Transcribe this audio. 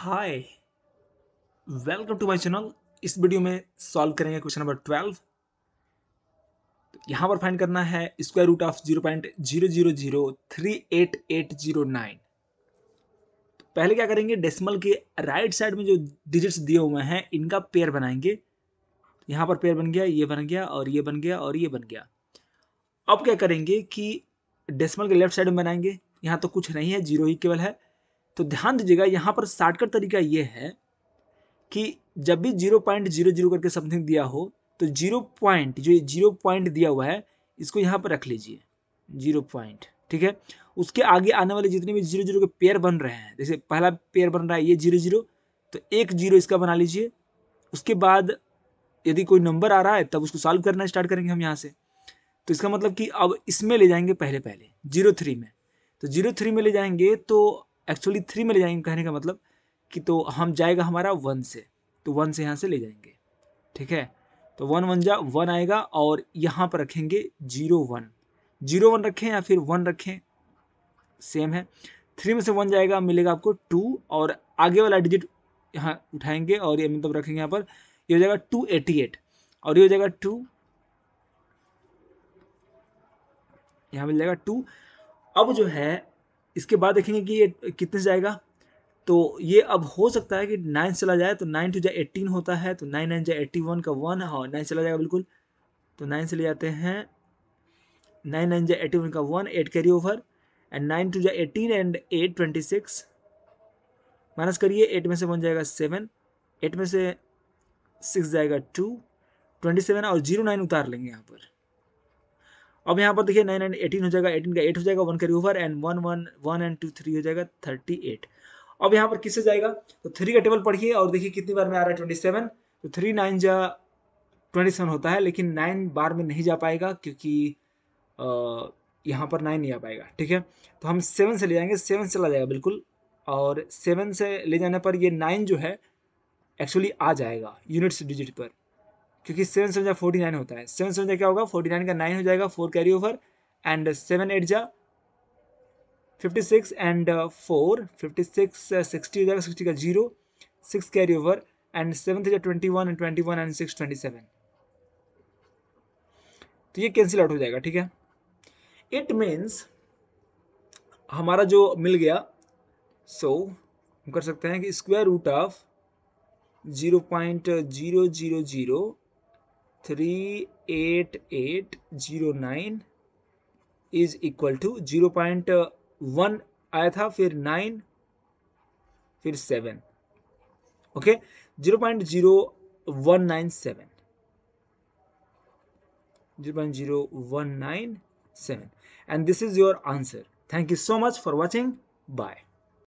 hi welcome to my channel इस video में solve करेंगे क्वेश्चन नंबर ट्वेल्व तो पर फाइंड करना है square root of zero point zero zero zero three eight eight zero nine तो पहले क्या करेंगे डेसिमल के राइट साइड में जो डिजिट्स दिए हुए हैं इनका पेयर बनाएंगे यहाँ पर पेयर बन गया ये बन गया और ये बन गया और ये बन गया अब क्या करेंगे कि डेसिमल के लेफ्ट साइड में बनाएंगे यहाँ तो कुछ नहीं है जीरो ही केवल है तो ध्यान दीजिएगा यहाँ पर शॉर्टकट तरीका ये है कि जब भी जीरो पॉइंट जीरो जीरो करके समथिंग दिया हो तो जीरो पॉइंट जो जीरो पॉइंट दिया हुआ है इसको यहाँ पर रख लीजिए जीरो पॉइंट ठीक है उसके आगे आने वाले जितने भी जीरो जीरो के पेयर बन रहे हैं जैसे पहला पेयर बन रहा है ये जीरो जीरो तो एक जीरो इसका बना लीजिए उसके बाद यदि कोई नंबर आ रहा है तब उसको सॉल्व करना स्टार्ट करेंगे हम यहाँ से तो इसका मतलब कि अब इसमें ले जाएंगे पहले पहले जीरो थ्री में तो जीरो थ्री में ले जाएंगे तो एक्चुअली थ्री में ले जाएंगे कहने का मतलब कि तो हम जाएगा हमारा वन से तो वन से यहाँ से ले जाएंगे ठीक है तो वन वन जा वन आएगा और यहाँ पर रखेंगे जीरो वन जीरो वन रखें या फिर वन रखें सेम है थ्री में से वन जाएगा मिलेगा आपको टू और आगे वाला डिजिट यहाँ उठाएंगे और ये मतलब रखेंगे यहाँ पर ये हो जाएगा टू एटी एट और ये हो जाएगा टू यहाँ मिल जाएगा टू अब जो है इसके बाद देखेंगे कि ये कितने जाएगा तो ये अब हो सकता है कि नाइन चला जाए तो नाइन टू जाए एट्टीन होता है तो नाइन नाइन जाए एट्टी वन का वन हाँ नाइन चला जाएगा बिल्कुल तो नाइन चले जाते हैं नाइन नाइन जाए एट्टी वन का one eight carry over and nine two जाए eighteen and eight twenty six minus करिए एट में से वन जाएगा सेवन एट में से सिक्स जाएगा टू ट्वेंटी सेवन और जीरो नाइन उतार लेंगे यहाँ पर अब यहाँ पर देखिए नाइन एंड एटीन हो जाएगा एटीन का एट हो जाएगा one carry over and one one one and two three हो जाएगा थर्टी एट अब यहाँ पर किससे जाएगा तो थ्री का टेबल पढ़िए और देखिए कितनी बार में आ रहा है ट्वेंटी सेवन तो थ्री नाइन जा ट्वेंटी सेवन होता है लेकिन नाइन बार में नहीं जा पाएगा क्योंकि यहाँ पर नाइन नहीं आ पाएगा ठीक है तो हम सेवन से ले जाएंगे सेवन से चला जाएगा बिल्कुल और सेवन से ले जाने पर ये नाइन जो है एक्चुअली आ जाएगा यूनिट्स डिजिट पर क्योंकि सेवन सेवन जा फोर्टी नाइन होता है सेवन सेवन जा क्या होगा फोर्टी नाइन का नाइन हो जाएगा four carry over and seven eight जा fifty six and four fifty six sixty हो जाएगा सिक्सटी का zero six carry over and seven three twenty one and twenty one and six twenty seven तो ये cancel out हो जाएगा ठीक है इट मीन्स हमारा जो मिल गया सो so, हम कर सकते हैं कि square root of zero point zero zero zero Three eight eight zero nine is equal to 0.1 आया था फिर 9 फिर 7 okay 0.0197 0.0197 and this is your answer thank you so much for watching bye